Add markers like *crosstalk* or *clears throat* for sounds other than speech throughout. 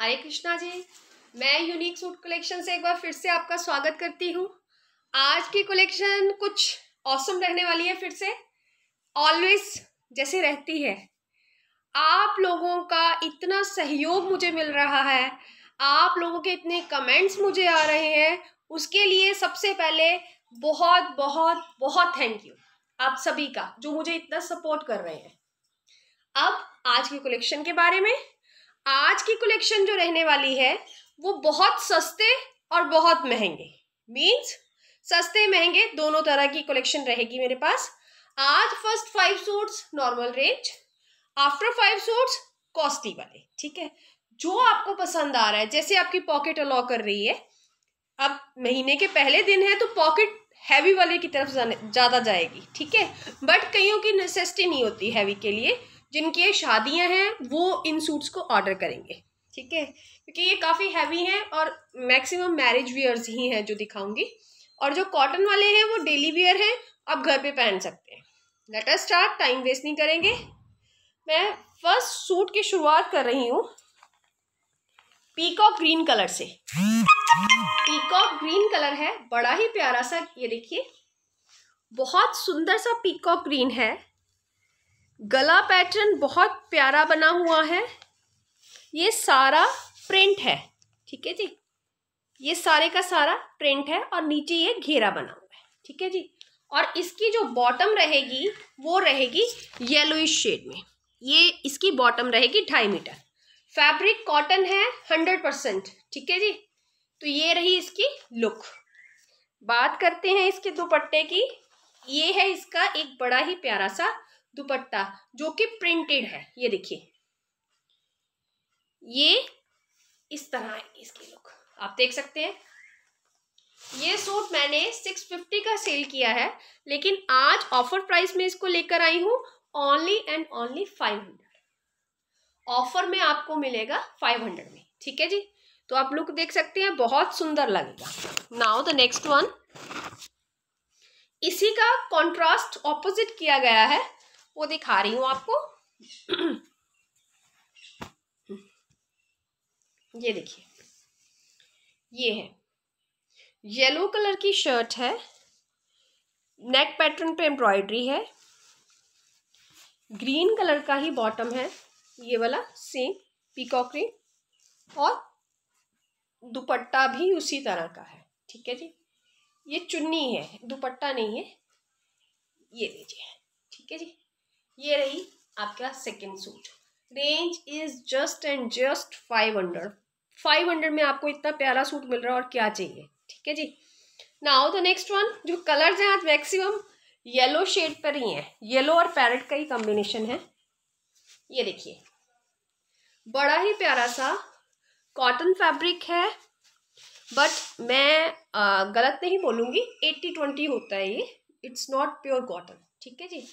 हरे कृष्णा जी मैं unique suit collection से एक बार फिर से आपका स्वागत करती हूँ आज की कलेक्शन कुछ औसम रहने वाली है फिर से ऑलवेज जैसे रहती है आप लोगों का इतना सहयोग मुझे मिल रहा है आप लोगों के इतने कमेंट्स मुझे आ रहे हैं उसके लिए सबसे पहले बहुत बहुत बहुत थैंक यू आप सभी का जो मुझे इतना सपोर्ट कर रहे हैं अब आज की कलेक्शन के बारे में आज की कलेक्शन जो रहने वाली है वो बहुत सस्ते और बहुत महंगे मीन्स सस्ते महंगे दोनों तरह की कलेक्शन रहेगी मेरे पास आज first five suits normal range after five suits costly वाले ठीक है जो आपको पसंद आ रहा है जैसे आपकी पॉकेट अलाउ कर रही है अब महीने के पहले दिन है तो पॉकेट हैवी वाले की तरफ ज़्यादा जाएगी ठीक है बट कईयों की नेसेसिटी नहीं होती हैवी के लिए जिनके शादियां हैं वो इन सूट्स को ऑर्डर करेंगे ठीक है क्योंकि ये काफ़ी हैवी हैं और मैक्सिमम मैरिज वियर्स ही हैं जो दिखाऊंगी और जो कॉटन वाले हैं वो डेली वियर हैं आप घर पे पहन सकते हैं लेटर स्टार्ट टाइम वेस्ट नहीं करेंगे मैं फर्स्ट सूट की शुरुआत कर रही हूँ पीकॉक ग्रीन कलर से पीकॉक ग्रीन कलर है बड़ा ही प्यारा सा ये देखिए बहुत सुंदर सा पीकॉक ग्रीन है गला पैटर्न बहुत प्यारा बना हुआ है ये सारा प्रिंट है ठीक है जी ये सारे का सारा प्रिंट है और नीचे ये घेरा बना हुआ है ठीक है जी और इसकी जो बॉटम रहेगी वो रहेगी येलोइश शेड में ये इसकी बॉटम रहेगी ढाई मीटर फैब्रिक कॉटन है हंड्रेड परसेंट ठीक है जी तो ये रही इसकी लुक बात करते हैं इसके दुपट्टे की ये है इसका एक बड़ा ही प्यारा सा दुपट्टा जो कि प्रिंटेड है ये देखिए ये इस तरह है इसकी लुक आप देख सकते हैं ये सूट मैंने 650 का सेल किया है लेकिन आज ऑफर प्राइस में इसको लेकर आई हूं ओनली एंड ओनली 500 ऑफर में आपको मिलेगा 500 में ठीक है जी तो आप लुक देख सकते हैं बहुत सुंदर लगेगा नाउ द नेक्स्ट वन इसी का कंट्रास्ट ऑपोजिट किया गया है वो दिखा रही हूँ आपको *clears throat* ये देखिए ये है येलो कलर की शर्ट है नेक पैटर्न पे एम्ब्रॉयडरी है ग्रीन कलर का ही बॉटम है ये वाला सेम पीकॉक और दुपट्टा भी उसी तरह का है ठीक है जी ये चुन्नी है दुपट्टा नहीं है ये लीजिए ठीक है जी ये रही आपका second suit range is just and just five hundred five hundred में आपको इतना प्यारा सूट मिल रहा है और क्या चाहिए ठीक है जी नाउ द नेक्स्ट वन जो कलर्स हैं आज मैक्सिमम येलो शेड पर ही हैं येलो और पैरट का ही कॉम्बिनेशन है ये देखिए बड़ा ही प्यारा सा कॉटन फैब्रिक है बट मैं आ, गलत नहीं बोलूँगी एट्टी ट्वेंटी होता है ये इट्स नॉट प्योर कॉटन ठीक है जी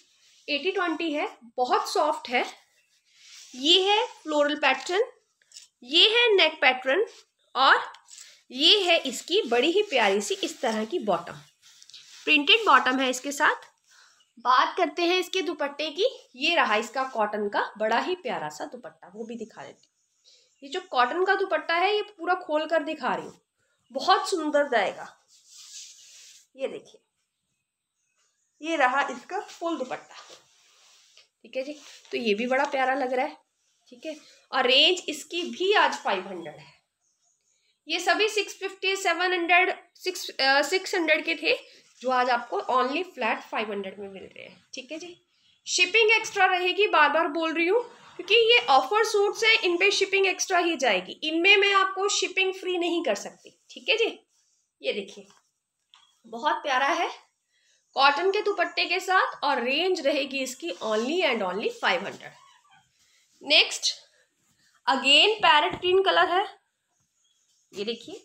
एटी ट्वेंटी है बहुत सॉफ्ट है ये है फ्लोरल पैटर्न ये है नेक पैटर्न और ये है इसकी बड़ी ही प्यारी सी इस तरह की बॉटम प्रिंटेड बॉटम है इसके साथ बात करते हैं इसके दुपट्टे की ये रहा इसका कॉटन का बड़ा ही प्यारा सा दुपट्टा वो भी दिखा देती ये जो कॉटन का दुपट्टा है ये पूरा खोल कर दिखा रही हूँ बहुत सुंदर जाएगा ये देखिए ये रहा इसका फुल दुपट्टा ठीक है जी तो ये भी बड़ा प्यारा लग रहा है ठीक है और रेंज इसकी भी आज फाइव हंड्रेड है ये सभी six fifty seven hundred six six hundred के थे जो आज आपको ओनली फ्लैट फाइव हंड्रेड में मिल रहे हैं ठीक है जी शिपिंग एक्स्ट्रा रहेगी बार बार बोल रही हूँ क्योंकि ये ऑफर सूट्स हैं इनपे शिपिंग एक्स्ट्रा ही जाएगी इनमें मैं आपको शिपिंग फ्री नहीं कर सकती ठीक है जी ये देखिए बहुत प्यारा है कॉटन के दुपट्टे के साथ और रेंज रहेगी इसकी only and only five hundred next again parrot green colour है ये देखिए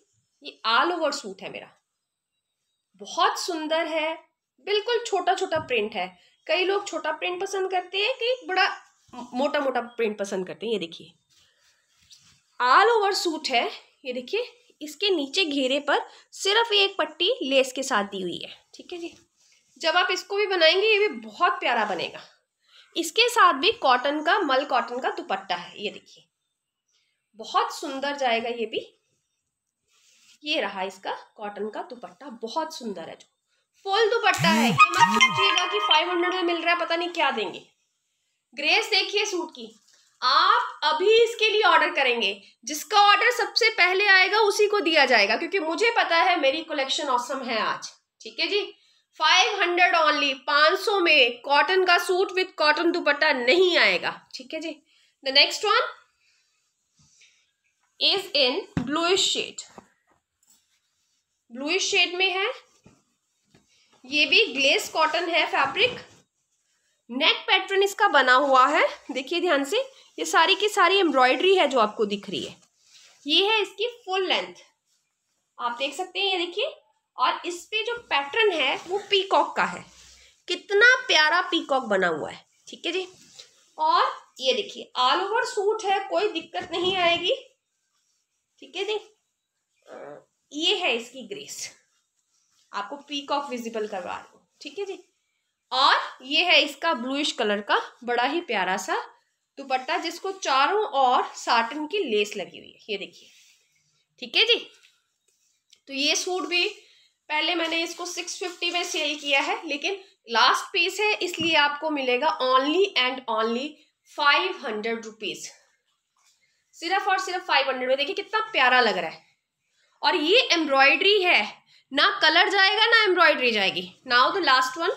ये ऑल ओवर सूट है मेरा बहुत सुंदर है बिल्कुल छोटा छोटा प्रिंट है कई लोग छोटा प्रिंट पसंद करते हैं कई बड़ा मोटा मोटा प्रिंट पसंद करते हैं ये देखिए ऑल ओवर सूट है ये देखिए इसके नीचे घेरे पर सिर्फ एक पट्टी लेस के साथ दी हुई है ठीक है जी जब आप इसको भी बनाएंगे ये भी बहुत प्यारा बनेगा इसके साथ भी कॉटन का मल कॉटन का दुपट्टा है ये देखिए बहुत सुंदर जाएगा ये भी ये रहा इसका कॉटन का दुपट्टा बहुत सुंदर है जो फुल दुपट्टा है ये मत सोचिएगा कि 500 में मिल रहा है पता नहीं क्या देंगे ग्रेस देखिए सूट की आप अभी इसके लिए ऑर्डर करेंगे जिसका ऑर्डर सबसे पहले आएगा उसी को दिया जाएगा क्योंकि मुझे पता है मेरी कलेक्शन औसम है आज ठीक है जी फाइव हंड्रेड ओनली पाँच सौ में कॉटन का सूट विथ कॉटन दुपट्टा नहीं आएगा ठीक है जी the next one is in bluish shade bluish shade में है ये भी ग्लेस कॉटन है फैब्रिक नेक पैटर्न इसका बना हुआ है देखिए ध्यान से ये सारी की सारी एम्ब्रॉयडरी है जो आपको दिख रही है ये है इसकी फुल लेंथ आप देख सकते हैं ये देखिए और इस पे जो पैटर्न है वो पीकॉक का है कितना प्यारा पीकॉक बना हुआ है ठीक है जी और ये देखिए ऑल ओवर सूट है कोई दिक्कत नहीं आएगी ठीक है जी ये है इसकी ग्रेस आपको पीकॉक विजिबल करवा रही हूँ ठीक है जी और ये है इसका ब्लूइश कलर का बड़ा ही प्यारा सा दुपट्टा जिसको चारों ओर साटन की लेस लगी हुई है ये देखिए ठीक है जी तो ये सूट भी पहले मैंने इसको 650 में सेल किया है लेकिन लास्ट पीस है इसलिए आपको मिलेगा only and only five hundred rupees सिर्फ और सिर्फ फाइव हंड्रेड में देखिए कितना प्यारा लग रहा है और ये एम्ब्रॉयडरी है ना कलर जाएगा ना एम्ब्रॉयडरी जाएगी now the last one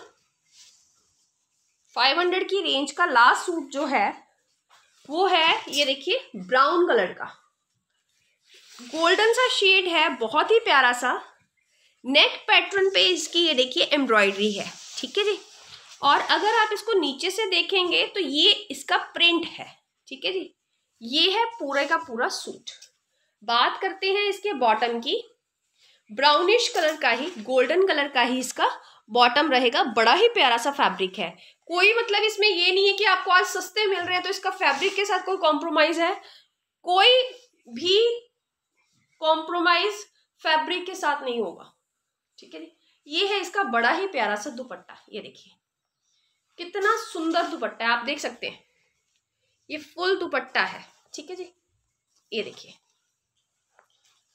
five hundred की रेंज का लास्ट सूट जो है वो है ये देखिए ब्राउन कलर का गोल्डन सा शेड है बहुत ही प्यारा सा नेक पैटर्न पे इसकी ये देखिए एम्ब्रॉयडरी है ठीक है जी और अगर आप इसको नीचे से देखेंगे तो ये इसका प्रिंट है ठीक है जी ये है पूरे का पूरा सूट बात करते हैं इसके बॉटम की ब्राउनिश कलर का ही गोल्डन कलर का ही इसका बॉटम रहेगा बड़ा ही प्यारा सा फैब्रिक है कोई मतलब इसमें ये नहीं है कि आपको आज सस्ते मिल रहे हैं तो इसका फैब्रिक के साथ कोई कॉम्प्रोमाइज़ है कोई भी कॉम्प्रोमाइज़ फैब्रिक के साथ नहीं होगा ठीक है जी ये है इसका बड़ा ही प्यारा सा दुपट्टा ये देखिए कितना सुंदर दुपट्टा है आप देख सकते हैं ये फुल दुपट्टा है ठीक है जी ये देखिए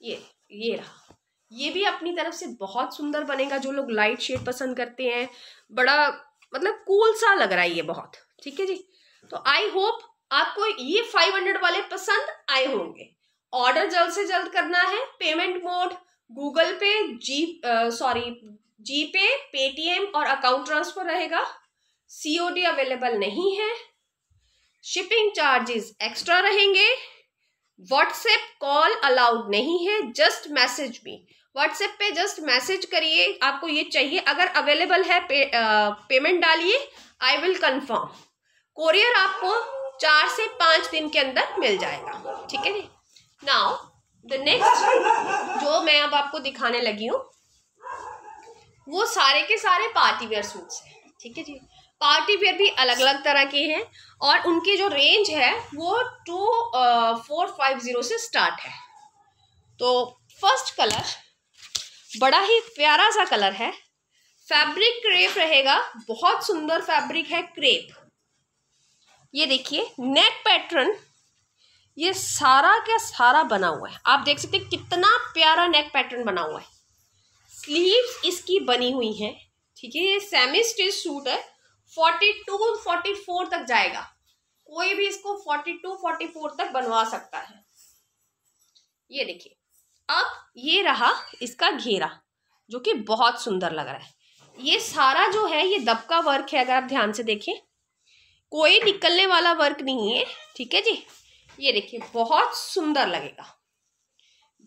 ये ये रहा ये भी अपनी तरफ से बहुत सुंदर बनेगा जो लोग लाइट शेड पसंद करते हैं बड़ा मतलब कूल सा लग रहा है ये बहुत ठीक है जी तो आई होप आपको ये फाइव हंड्रेड वाले पसंद आए होंगे ऑर्डर जल्द से जल्द करना है पेमेंट मोड गूगल पे जी सॉरी जी पे पेटीएम और अकाउंट ट्रांसफर रहेगा सीओडी अवेलेबल नहीं है शिपिंग चार्जेस एक्स्ट्रा रहेंगे व्हाट्सएप कॉल अलाउड नहीं है जस्ट मैसेज भी व्हाट्सएप पे जस्ट मैसेज करिए आपको ये चाहिए अगर अवेलेबल है पे, आ, पेमेंट डालिए आई विल कंफर्म कोरियर आपको चार से पाँच दिन के अंदर मिल जाएगा ठीक है जी नाउ द नेक्स्ट जो मैं अब आपको दिखाने लगी हूँ वो सारे के सारे पार्टी वेयर सूट्स हैं ठीक है जी पार्टी वेयर भी अलग अलग तरह के हैं और उनकी जो रेंज है वो टू फोर फाइव ज़ीरो से स्टार्ट है तो फर्स्ट कलर बड़ा ही प्यारा सा कलर है फैब्रिक क्रेप रहेगा बहुत सुंदर फैब्रिक है क्रेप ये देखिए नेक पैटर्न ये सारा क्या सारा बना हुआ है आप देख सकते हैं कितना प्यारा नेक पैटर्न बना हुआ है स्लीव्स इसकी बनी हुई हैं ठीक है ये सेमी स्टिच सूट है फोर्टी टू फोर्टी फोर तक जाएगा कोई भी इसको फोर्टी टू फोर्टी फोर तक बनवा सकता है ये देखिए अब ये रहा इसका घेरा जो कि बहुत सुंदर लग रहा है ये सारा जो है ये दबका वर्क है अगर आप ध्यान से देखें कोई निकलने वाला वर्क नहीं है ठीक है जी ये देखिए बहुत सुंदर लगेगा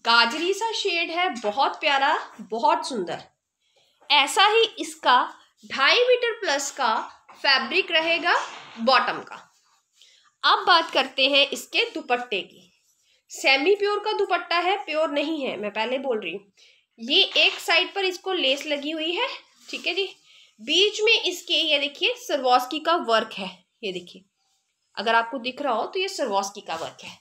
गाजरी सा शेड है बहुत प्यारा बहुत सुंदर ऐसा ही इसका ढाई मीटर प्लस का फैब्रिक रहेगा बॉटम का अब बात करते हैं इसके दुपट्टे की सेमी प्योर का दुपट्टा है प्योर नहीं है मैं पहले बोल रही हूँ ये एक साइड पर इसको लेस लगी हुई है ठीक है जी बीच में इसके ये देखिए सरवास्की का वर्क है ये देखिए अगर आपको दिख रहा हो तो ये सरवॉस्की का वर्क है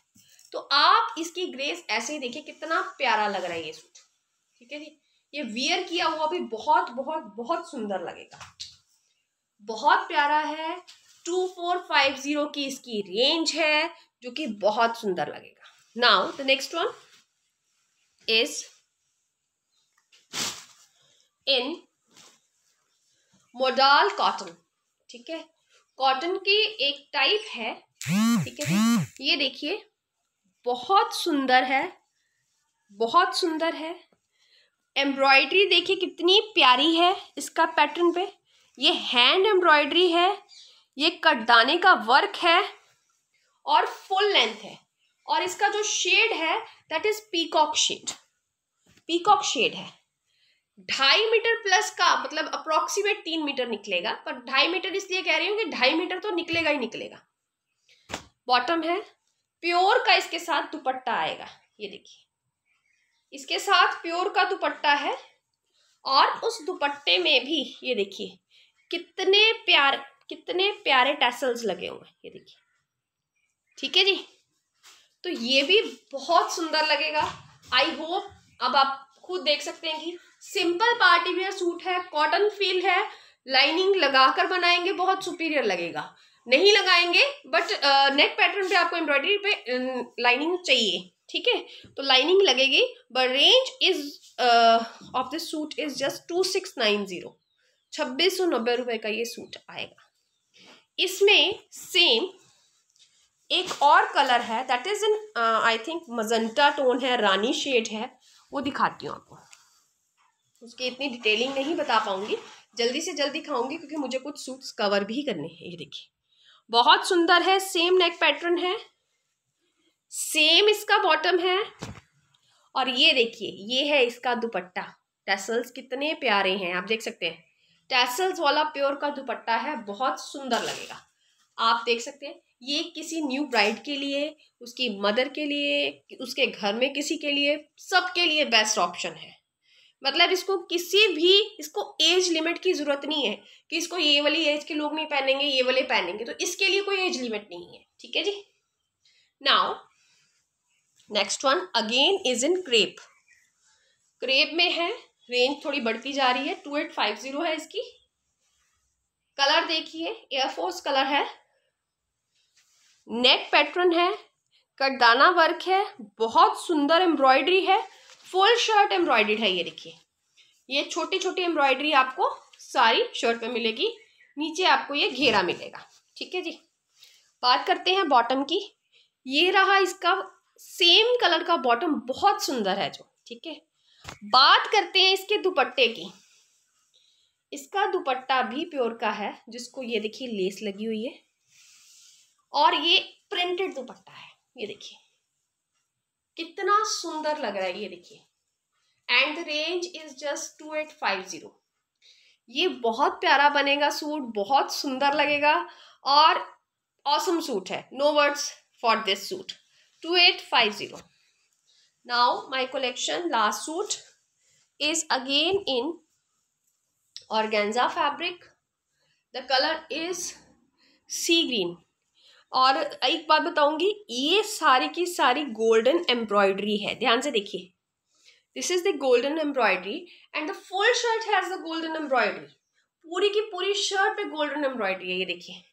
तो आप इसकी ग्रेस ऐसे ही देखिए कितना प्यारा लग रहा है ये सूट ठीक है जी ये वियर किया हुआ भी बहुत बहुत बहुत सुंदर लगेगा बहुत प्यारा है टू फोर फाइव जीरो की इसकी रेंज है जो कि बहुत सुंदर लगेगा now the next one is in modal cotton ठीक है कॉटन की एक टाइप है ठीक है ये देखिए बहुत सुंदर है बहुत सुंदर है एम्ब्रॉयडरी देखिए कितनी प्यारी है इसका पैटर्न पे ये हैंड एम्ब्रॉयडरी है ये कटदाने का वर्क है और फुल लेंथ है और इसका जो शेड है that is peacock shade peacock shade है ढाई मीटर प्लस का मतलब अप्रोक्सीमेट तीन मीटर निकलेगा पर ढाई मीटर इसलिए कह रही हूँ कि ढाई मीटर तो निकलेगा ही निकलेगा बॉटम है प्योर का इसके साथ दुपट्टा आएगा ये देखिए इसके साथ प्योर का दुपट्टा है और उस दुपट्टे में भी ये देखिए कितने प्यार कितने प्यारे टैसल्स लगे हुए ये देखिए ठीक है जी तो ये भी बहुत सुंदर लगेगा आई होप अब आप खुद देख सकते हैं कि सिंपल पार्टी वेयर सूट है कॉटन फील है लाइनिंग लगाकर बनाएंगे बहुत सुपीरियर लगेगा नहीं लगाएंगे बट नेक पैटर्न पे आपको एम्ब्रॉयडरी पे लाइनिंग चाहिए ठीक है तो लाइनिंग लगेगी but range is of this suit is just two six nine zero छब्बीस सौ नब्बे रुपये का ये सूट आएगा इसमें सेम एक और कलर है that is in I think magenta tone है रानी शेड है वो दिखाती हूँ आपको उसकी इतनी डिटेलिंग नहीं बता पाऊंगी जल्दी से जल्दी खाऊंगी क्योंकि मुझे कुछ सूट्स कवर भी करने हैं ये देखिए बहुत सुंदर है सेम नेक पैटर्न है सेम इसका बॉटम है और ये देखिए ये है इसका दुपट्टा टैसल्स कितने प्यारे हैं आप देख सकते हैं टैसल्स वाला प्योर का दुपट्टा है बहुत सुंदर लगेगा आप देख सकते हैं ये किसी न्यू ब्राइड के लिए उसकी मदर के लिए उसके घर में किसी के लिए सबके लिए बेस्ट ऑप्शन है मतलब इसको किसी भी इसको एज लिमिट की ज़रूरत नहीं है कि इसको ये वाली एज के लोग नहीं पहनेंगे ये वाले पहनेंगे तो इसके लिए कोई एज लिमिट नहीं है ठीक है जी now next one again is in crepe crepe में है रेंज थोड़ी बढ़ती जा रही है टू एट फाइव जीरो है इसकी कलर देखिए एयरफोर्स कलर है नेक पैटर्न है कटदाना वर्क है बहुत सुंदर एम्ब्रॉयडरी है फुल शर्ट एम्ब्रॉयडेड है ये देखिए ये छोटी छोटी एम्ब्रॉयडरी आपको सारी शर्ट पे मिलेगी नीचे आपको ये घेरा मिलेगा ठीक है जी बात करते हैं बॉटम की ये रहा इसका सेम कलर का बॉटम बहुत सुंदर है जो ठीक है बात करते हैं इसके दुपट्टे की इसका दुपट्टा भी प्योर का है जिसको ये देखिए लेस लगी हुई है और ये प्रिंटेड दुपट्टा है ये देखिए कितना सुंदर लग रहा है ये देखिए and the range is just two eight five zero ये बहुत प्यारा बनेगा सूट बहुत सुंदर लगेगा और ऑसम सूट है no words for this suit two eight five zero now my collection last suit is again in organza fabric the colour is sea green और एक बात बताऊंगी ये सारी की सारी गोल्डन एम्ब्रॉयडरी है ध्यान से देखिए this is the golden embroidery and the full shirt has the golden embroidery पूरी की पूरी शर्ट पे गोल्डन एम्ब्रॉयडरी है ये देखिए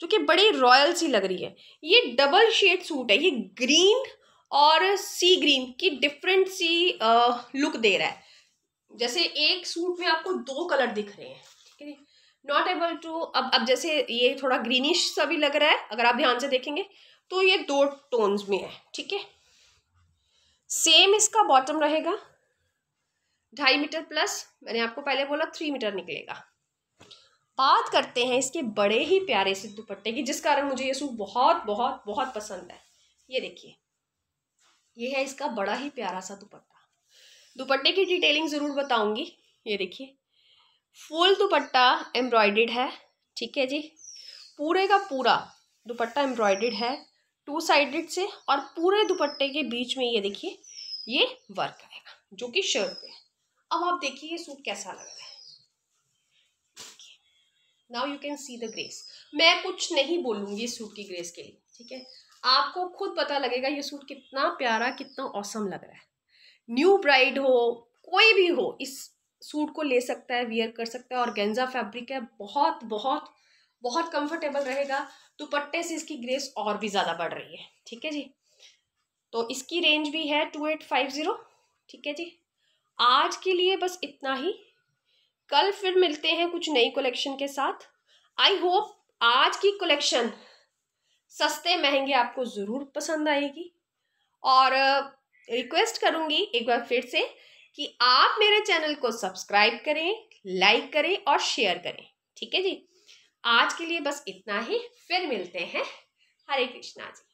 जो कि बड़ी रॉयल सी लग रही है ये डबल शेड सूट है ये ग्रीन और सी ग्रीन की डिफरेंट सी लुक दे रहा है जैसे एक सूट में आपको दो कलर दिख रहे हैं नॉट एबल टू अब अब जैसे ये थोड़ा ग्रीनिश सा भी लग रहा है अगर आप ध्यान से देखेंगे तो ये दो टोन्स में है ठीक है सेम इसका बॉटम रहेगा ढाई मीटर प्लस मैंने आपको पहले बोला थ्री मीटर निकलेगा बात करते हैं इसके बड़े ही प्यारे से दुपट्टे की जिस कारण मुझे ये सूट बहुत बहुत बहुत पसंद है ये देखिए ये है इसका बड़ा ही प्यारा सा दुपट्टा दुपट्टे की डिटेलिंग ज़रूर बताऊंगी ये देखिए फुल दुपट्टा एम्ब्रॉयड है ठीक है जी पूरे का पूरा दुपट्टा एम्ब्रॉयड है टू साइडेड से और पूरे दुपट्टे के बीच में ये देखिए ये वर्क आएगा जो कि शर्ट पे है अब आप देखिए ये सूट कैसा लग रहा है now you can see the grace मैं कुछ नहीं बोलूँगी इस सूट की ग्रेस के लिए ठीक है आपको खुद पता लगेगा ये सूट कितना प्यारा कितना औसम लग रहा है न्यू ब्राइड हो कोई भी हो इस सूट को ले सकता है वियर कर सकता है और गेंजा फैब्रिक है बहुत बहुत बहुत कंफर्टेबल रहेगा दुपट्टे से इसकी ग्रेस और भी ज़्यादा बढ़ रही है ठीक है जी तो इसकी रेंज भी है टू एट फाइव ज़ीरो ठीक है जी आज के लिए बस इतना ही कल फिर मिलते हैं कुछ नई कलेक्शन के साथ आई होप आज की कलेक्शन सस्ते महंगे आपको ज़रूर पसंद आएगी और रिक्वेस्ट करूँगी एक बार फिर से कि आप मेरे चैनल को सब्सक्राइब करें लाइक करें और शेयर करें ठीक है जी आज के लिए बस इतना ही फिर मिलते हैं हरे कृष्णा जी